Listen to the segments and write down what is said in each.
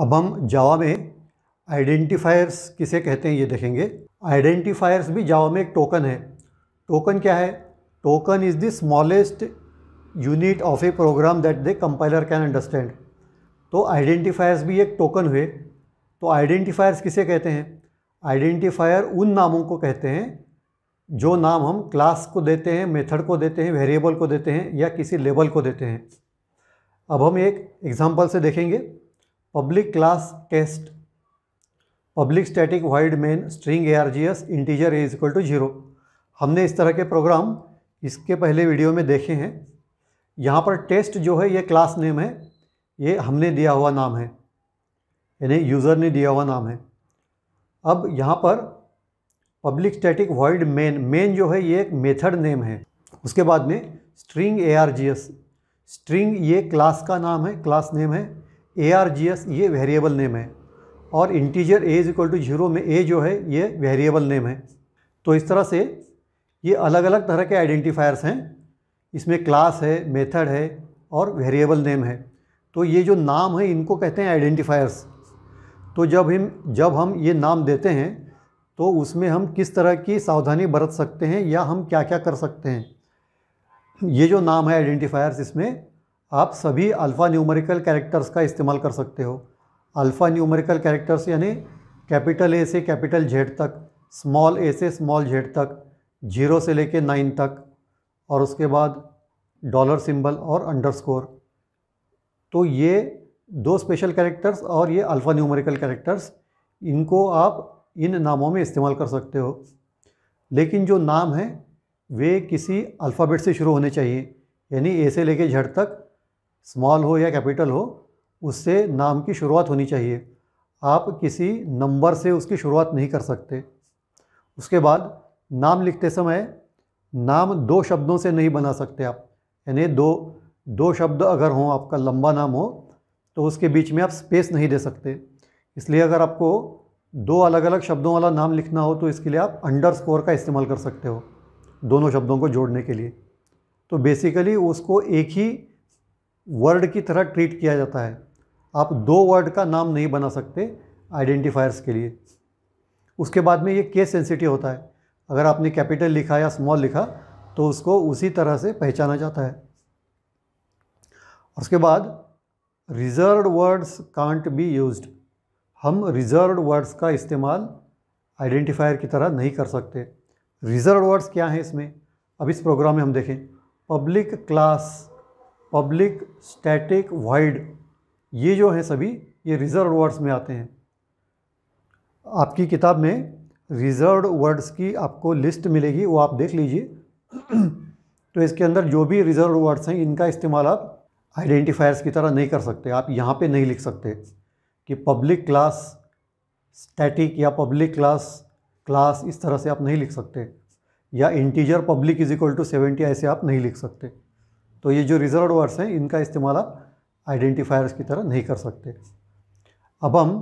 अब हम जावा में आइडेंटिफायर्स किसे कहते हैं ये देखेंगे आइडेंटिफायर्स भी जावा में एक टोकन है टोकन क्या है token is the smallest unit of a program that the compiler can understand तो आइडेंटिफायर्स भी एक टोकन हुए तो आइडेंटिफायर्स किसे कहते हैं आइडेंटिफायर उन नामों को कहते हैं जो नाम हम क्लास को देते हैं मेथड को देते हैं वेरिएबल को देते हैं या किसी लेबल को देते हैं अब हम एक एग्जांपल से देखेंगे public class test public static void main string a r g s integer a is equal to zero हमने इस तरह के प्रोग्राम इसके पहले वीडियो में देखे हैं यहाँ पर टेस्ट जो है ये क्लास नेम है ये हमने दिया हुआ नाम है यानी यूज़र ने दिया हुआ नाम है अब यहाँ पर public static void main main जो है ये एक मेथड नेम है उसके बाद में string a r g s string ये क्लास का नाम है क्लास नेम है ए आर जी एस ये वेरिएबल नेम है और integer a is equal to zero में ए जो है ये वेरिएबल नेम है तो इस तरह से ये अलग अलग तरह के आइडेंटिफायर्स हैं इसमें क्लास है मेथड है और वेरिएबल नेम है तो ये जो नाम है इनको कहते हैं आइडेंटिफायर्स तो जब हम जब हम ये नाम देते हैं तो उसमें हम किस तरह की सावधानी बरत सकते हैं या हम क्या क्या कर सकते हैं ये जो नाम है आइडेंटिफायर्स इसमें आप सभी अल्फ़ा न्यूमेरिकल कैरेक्टर्स का इस्तेमाल कर सकते हो अल्फ़ा न्यूमेरिकल कैरेक्टर्स यानी कैपिटल ए से कैपिटल जेड तक स्मॉल ए से स्मॉल जेड तक जीरो से लेके नाइन तक और उसके बाद डॉलर सिंबल और अंडरस्कोर तो ये दो स्पेशल कैरेक्टर्स और ये अल्फ़ा न्यूमेरिकल कैरेक्टर्स इनको आप इन नामों में इस्तेमाल कर सकते हो लेकिन जो नाम हैं वे किसी अल्फ़ाबेट से शुरू होने चाहिए यानी ए से लेके झड़ तक स्मॉल हो या कैपिटल हो उससे नाम की शुरुआत होनी चाहिए आप किसी नंबर से उसकी शुरुआत नहीं कर सकते उसके बाद नाम लिखते समय नाम दो शब्दों से नहीं बना सकते आप यानी दो दो शब्द अगर हों आपका लंबा नाम हो तो उसके बीच में आप स्पेस नहीं दे सकते इसलिए अगर आपको दो अलग अलग शब्दों वाला नाम लिखना हो तो इसके लिए आप अंडर स्कोर का इस्तेमाल कर सकते हो दोनों शब्दों को जोड़ने के लिए तो बेसिकली उसको एक ही वर्ड की तरह ट्रीट किया जाता है आप दो वर्ड का नाम नहीं बना सकते आइडेंटिफायर्स के लिए उसके बाद में ये केस सेंसिटिव होता है अगर आपने कैपिटल लिखा या स्मॉल लिखा तो उसको उसी तरह से पहचाना जाता है उसके बाद reserve words can't be use हम रिजर्व वर्ड्स का इस्तेमाल आइडेंटिफायर की तरह नहीं कर सकते रिजर्व वर्ड्स क्या हैं इसमें अब इस प्रोग्राम में हम देखें public class public static void ये जो हैं सभी ये रिजर्व वर्ड्स में आते हैं आपकी किताब में रिजर्व वर्ड्स की आपको लिस्ट मिलेगी वो आप देख लीजिए तो इसके अंदर जो भी रिजर्व वर्ड्स हैं इनका इस्तेमाल आप आइडेंटिफायर्स की तरह नहीं कर सकते आप यहाँ पे नहीं लिख सकते कि पब्लिक क्लास स्टैटिक या पब्लिक क्लास क्लास इस तरह से आप नहीं लिख सकते या integer public is equal to seventy ऐसे आप नहीं लिख सकते तो ये जो रिजर्व वर्ड्स हैं इनका इस्तेमाल आप आइडेंटिफायर्स की तरह नहीं कर सकते अब हम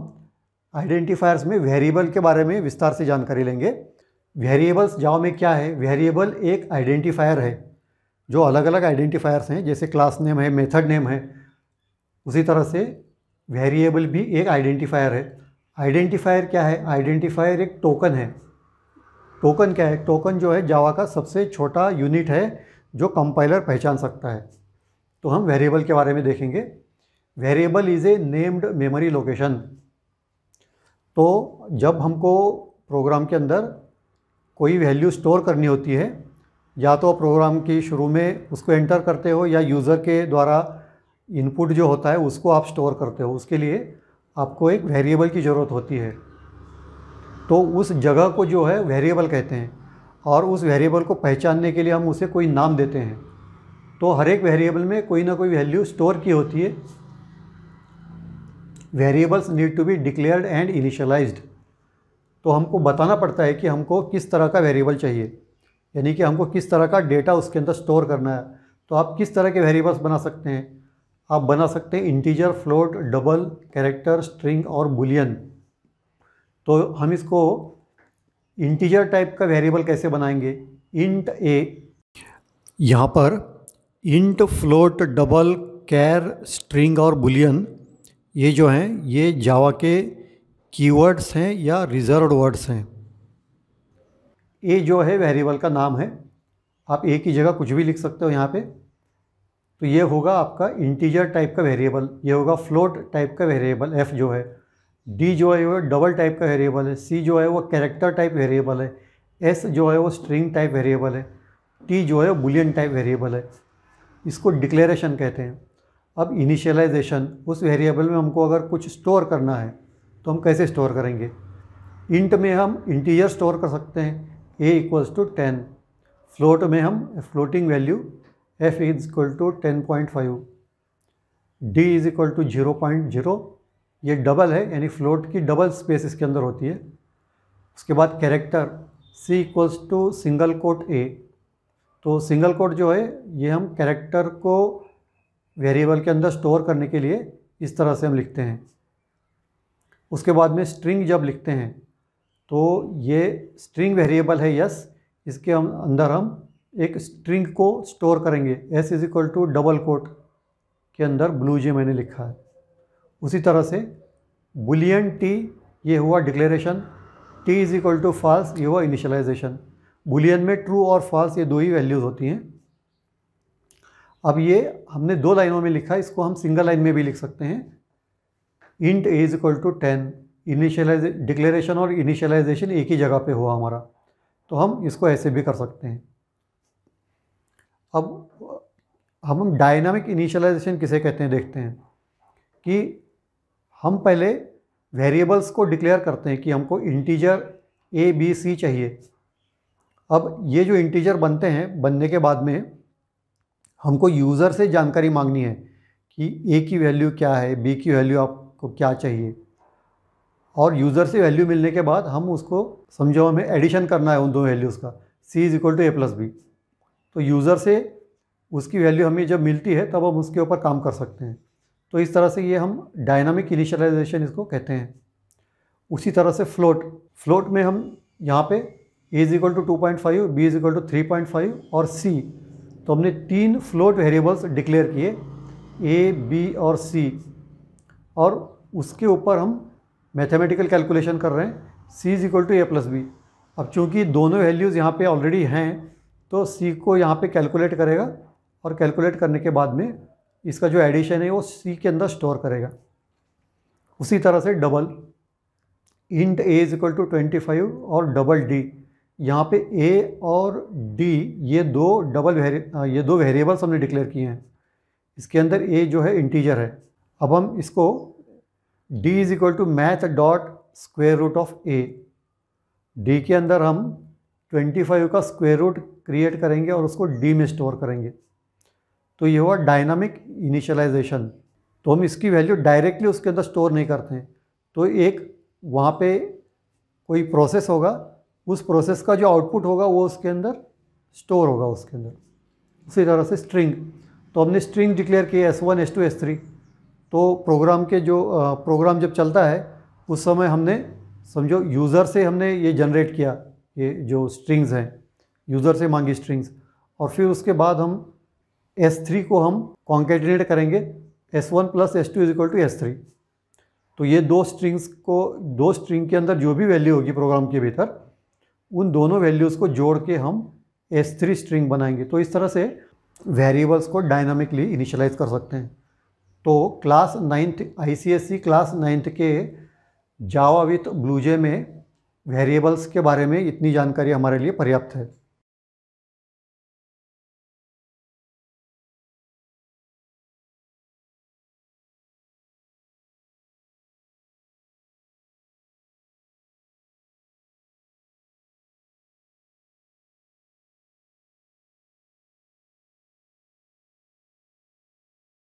आइडेंटिफायर्स में वेरिएबल के बारे में विस्तार से जानकारी लेंगे वेरिएबल्स जाओ में क्या है वेरिएबल एक आइडेंटिफायर है जो अलग अलग आइडेंटिफायर्स हैं जैसे क्लास नेम है मेथड नेम है उसी तरह से वेरिएबल भी एक आइडेंटिफायर है आइडेंटिफायर क्या है आइडेंटिफायर एक टोकन है टोकन क्या है टोकन जो है जावा का सबसे छोटा यूनिट है जो कंपाइलर पहचान सकता है तो हम वेरिएबल के बारे में देखेंगे variable is a named memory location तो जब हमको प्रोग्राम के अंदर कोई वैल्यू स्टोर करनी होती है या तो प्रोग्राम की शुरू में उसको एंटर करते हो या यूज़र के द्वारा इनपुट जो होता है उसको आप स्टोर करते हो उसके लिए आपको एक वेरिएबल की ज़रूरत होती है तो उस जगह को जो है वेरिएबल कहते हैं और उस वेरिएबल को पहचानने के लिए हम उसे कोई नाम देते हैं तो हर एक वेरिएबल में कोई ना कोई वैल्यू स्टोर की होती है variables need to be declared and initialised तो हमको बताना पड़ता है कि हमको किस तरह का वेरिएबल चाहिए यानी कि हमको किस तरह का डेटा उसके अंदर स्टोर करना है तो आप किस तरह के वेरिएबल्स बना सकते हैं आप बना सकते हैं integer float double character string और बुलियन तो हम इसको इंटीजर टाइप का वेरिएबल कैसे बनाएंगे इंट ए यहाँ पर int float double char string और बुलियन ये जो हैं ये जावा के कीवर्ड्स हैं या रिजर्व वर्ड्स हैं ए जो है वेरिएबल का नाम है आप ए की जगह कुछ भी लिख सकते हो यहाँ पे तो ये होगा आपका इंटीजर टाइप का वेरिएबल ये होगा फ्लोट टाइप का वेरिएबल एफ़ जो है डी जो है वो डबल टाइप का वेरिएबल है सी जो है वो कैरेक्टर टाइप वेरिएबल है एस जो है वो स्ट्रिंग टाइप वेरिएबल है टी जो है वो बुलियन टाइप वेरिएबल है इसको डिक्लेरेशन कहते हैं अब इनिशियलाइजेशन उस वेरिएबल में हमको अगर कुछ स्टोर करना है तो हम कैसे स्टोर करेंगे इंट में हम इंटीजर स्टोर कर सकते हैं a equals to ten float में हम floating value f is equal to ten point five d is equal to zero point zero ये डबल है यानी फ्लोट की डबल स्पेस इसके अंदर होती है उसके बाद character c equals to single quote a तो सिंगल कोट जो है ये हम कैरेक्टर को वेरिएबल के अंदर स्टोर करने के लिए इस तरह से हम लिखते हैं उसके बाद में स्ट्रिंग जब लिखते हैं तो ये स्ट्रिंग वेरिएबल है यस इसके हम अंदर हम एक स्ट्रिंग को स्टोर करेंगे s is equal to double quote के अंदर ब्लू जे मैंने लिखा है उसी तरह से बुलियन टी ये हुआ declaration t is equal to false ये हुआ इनिशलाइजेशन बुलियन में ट्रू और फॉल्स ये दो ही वैल्यूज़ होती हैं अब ये हमने दो लाइनों में लिखा इसको हम सिंगल लाइन में भी लिख सकते हैं int is equal to ten initialise declaration और इनिशियलाइजेशन एक ही जगह पे हुआ हमारा तो हम इसको ऐसे भी कर सकते हैं अब हम हम डायनामिक इनिशियलाइजेशन किसे कहते हैं देखते हैं कि हम पहले वेरिएबल्स को डिक्लेयर करते हैं कि हमको इंटीजर ए बी सी चाहिए अब ये जो इंटीजर बनते हैं बनने के बाद में हमको यूज़र से जानकारी मांगनी है कि ए की वैल्यू क्या है बी की वैल्यू आपको क्या चाहिए और यूज़र से वैल्यू मिलने के बाद हम उसको समझो हमें एडिशन करना है उन दो वैल्यूज़ का c is equal to a plus b तो यूज़र से उसकी वैल्यू हमें जब मिलती है तब हम उसके ऊपर काम कर सकते हैं तो इस तरह से ये हम डायनामिक इनिशलाइजेशन इसको कहते हैं उसी तरह से फ्लोट फ्लोट में हम यहाँ पे a is equal to two point five b is equal to three point five और सी तो हमने तीन फ्लोट वेरिएबल्स डिक्लेयर किए ए बी और सी और उसके ऊपर हम मैथमेटिकल कैलकुलेशन कर रहे हैं c is equal to a plus b अब चूंकि दोनों वैल्यूज़ यहाँ पे ऑलरेडी हैं तो सी को यहाँ पे कैलकुलेट करेगा और कैलकुलेट करने के बाद में इसका जो एडिशन है वो सी के अंदर स्टोर करेगा उसी तरह से double int a is equal to twenty five और डबल डी यहाँ पे ए और डी ये दो डबल ये दो वेरिएबल्स हमने डिक्लेयर किए हैं इसके अंदर ए जो है इंटीजर है अब हम इसको d is equal to math dot square root of a d के अंदर हम ट्वेंटी फाइव का स्क्वेयर रूट क्रिएट करेंगे और उसको डी में स्टोर करेंगे तो ये हुआ डायनामिक इनिशियलाइजेशन तो हम इसकी वैल्यू डायरेक्टली उसके अंदर स्टोर नहीं करते हैं तो एक वहाँ पे कोई प्रोसेस होगा उस प्रोसेस का जो आउटपुट होगा वो उसके अंदर स्टोर होगा उसके अंदर उसी तरह से स्ट्रिंग तो हमने स्ट्रिंग डिक्लेयर की s one s two s three तो प्रोग्राम के जो प्रोग्राम जब चलता है उस समय हमने समझो यूज़र से हमने ये जनरेट किया ये जो स्ट्रिंग्स हैं यूज़र से मांगी स्ट्रिंग्स और फिर उसके बाद हम एस थ्री को हम कॉन्केटिनेट करेंगे s one plus s two is equal to s three तो ये दो स्ट्रिंग्स को दो स्ट्रिंग के अंदर जो भी वैल्यू होगी प्रोग्राम के भीतर उन दोनों वैल्यूज़ को जोड़ के हम एस थ्री स्ट्रिंग बनाएंगे तो इस तरह से वेरिएबल्स को डायनामिकली इनिशलाइज कर सकते हैं तो class ninth c class ninth के जावा विथ ब्लूजे में वेरिएबल्स के बारे में इतनी जानकारी हमारे लिए पर्याप्त है